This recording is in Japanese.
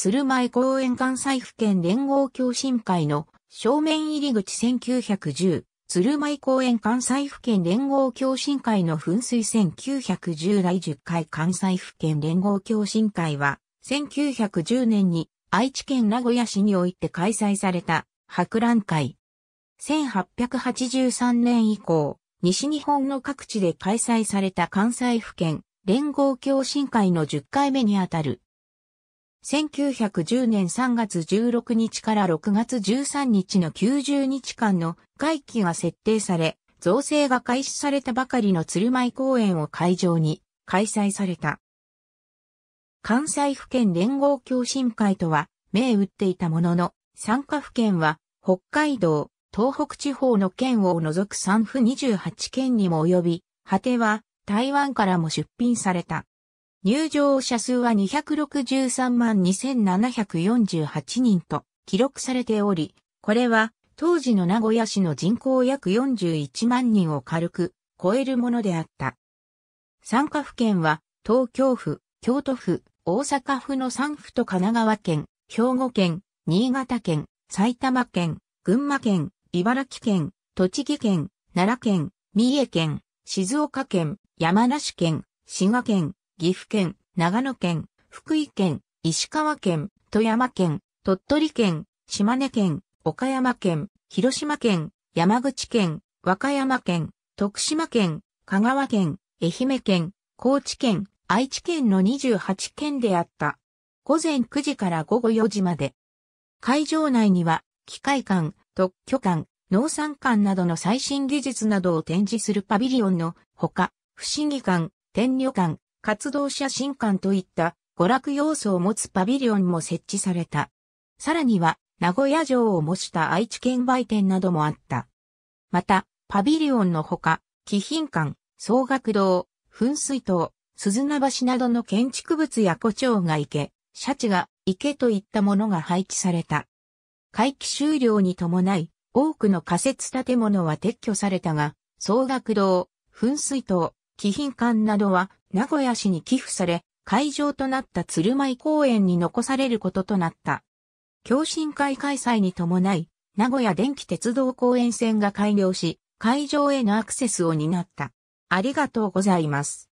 鶴舞公園関西府県連合共進会の正面入り口1910、鶴舞公園関西府県連合共進会の噴水1910来10回関西府県連合共進会は、1910年に愛知県名古屋市において開催された博覧会。1883年以降、西日本の各地で開催された関西府県連合共進会の10回目にあたる1910年3月16日から6月13日の90日間の会期が設定され、造成が開始されたばかりの鶴舞公園を会場に開催された。関西府県連合共進会とは、銘打っていたものの、参加府県は、北海道、東北地方の県を除く3府28県にも及び、果ては台湾からも出品された。入場者数は263万2748人と記録されており、これは当時の名古屋市の人口約41万人を軽く超えるものであった。参加府県は東京府、京都府、大阪府の3府と神奈川県、兵庫県、新潟県、埼玉県、群馬県、茨城県、栃木県、奈良県、三重県、静岡県、山梨県、滋賀県、岐阜県、長野県、福井県、石川県、富山県、鳥取県、島根県、岡山県、広島県、山口県、和歌山県、徳島県、香川県、愛媛県、高知県、愛知県の28県であった。午前9時から午後4時まで。会場内には、機械館、特許館、農産館などの最新技術などを展示するパビリオンのほか、不思議館、天女館、活動写真館といった娯楽要素を持つパビリオンも設置された。さらには、名古屋城を模した愛知県売店などもあった。また、パビリオンのほか、貴賓館、総学堂、噴水塔、鈴名橋などの建築物や古町が池、シャチが池といったものが配置された。会期終了に伴い、多くの仮設建物は撤去されたが、総学堂、噴水塔、貴賓館などは名古屋市に寄付され、会場となった鶴舞公園に残されることとなった。共振会開催に伴い、名古屋電気鉄道公園線が開業し、会場へのアクセスを担った。ありがとうございます。